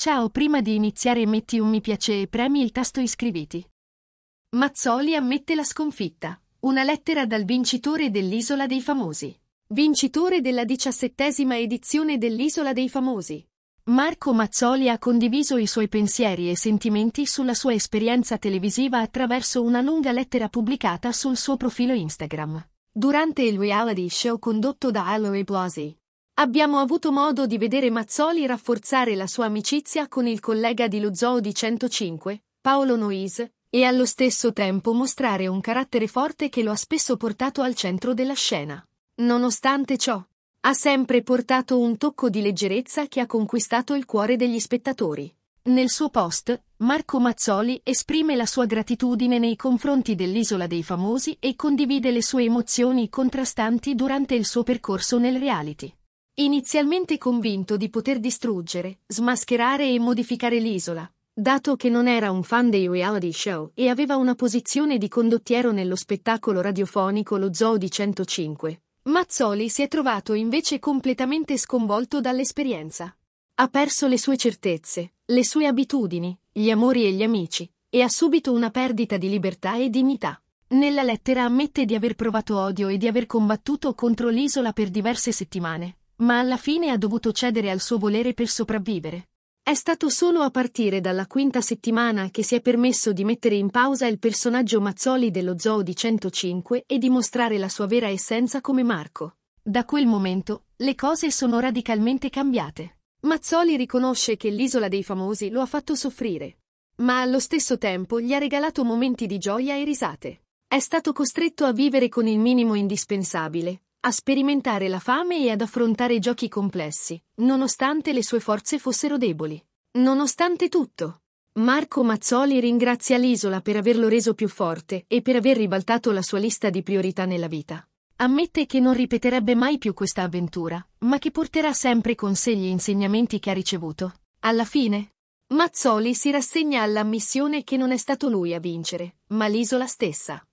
Ciao, prima di iniziare metti un mi piace e premi il tasto iscriviti. Mazzoli ammette la sconfitta. Una lettera dal vincitore dell'Isola dei Famosi. Vincitore della diciassettesima edizione dell'Isola dei Famosi. Marco Mazzoli ha condiviso i suoi pensieri e sentimenti sulla sua esperienza televisiva attraverso una lunga lettera pubblicata sul suo profilo Instagram. Durante il reality show condotto da Aloe Blasi, Abbiamo avuto modo di vedere Mazzoli rafforzare la sua amicizia con il collega di lo zoo di 105, Paolo Noise, e allo stesso tempo mostrare un carattere forte che lo ha spesso portato al centro della scena. Nonostante ciò, ha sempre portato un tocco di leggerezza che ha conquistato il cuore degli spettatori. Nel suo post, Marco Mazzoli esprime la sua gratitudine nei confronti dell'Isola dei Famosi e condivide le sue emozioni contrastanti durante il suo percorso nel reality inizialmente convinto di poter distruggere, smascherare e modificare l'isola, dato che non era un fan dei reality show e aveva una posizione di condottiero nello spettacolo radiofonico Lo Zoo di 105. Mazzoli si è trovato invece completamente sconvolto dall'esperienza. Ha perso le sue certezze, le sue abitudini, gli amori e gli amici, e ha subito una perdita di libertà e dignità. Nella lettera ammette di aver provato odio e di aver combattuto contro l'isola per diverse settimane, ma alla fine ha dovuto cedere al suo volere per sopravvivere. È stato solo a partire dalla quinta settimana che si è permesso di mettere in pausa il personaggio Mazzoli dello zoo di 105 e di mostrare la sua vera essenza come Marco. Da quel momento, le cose sono radicalmente cambiate. Mazzoli riconosce che l'isola dei famosi lo ha fatto soffrire, ma allo stesso tempo gli ha regalato momenti di gioia e risate. È stato costretto a vivere con il minimo indispensabile, a sperimentare la fame e ad affrontare giochi complessi, nonostante le sue forze fossero deboli. Nonostante tutto, Marco Mazzoli ringrazia l'isola per averlo reso più forte e per aver ribaltato la sua lista di priorità nella vita. Ammette che non ripeterebbe mai più questa avventura, ma che porterà sempre con sé gli insegnamenti che ha ricevuto. Alla fine, Mazzoli si rassegna alla missione che non è stato lui a vincere, ma l'isola stessa.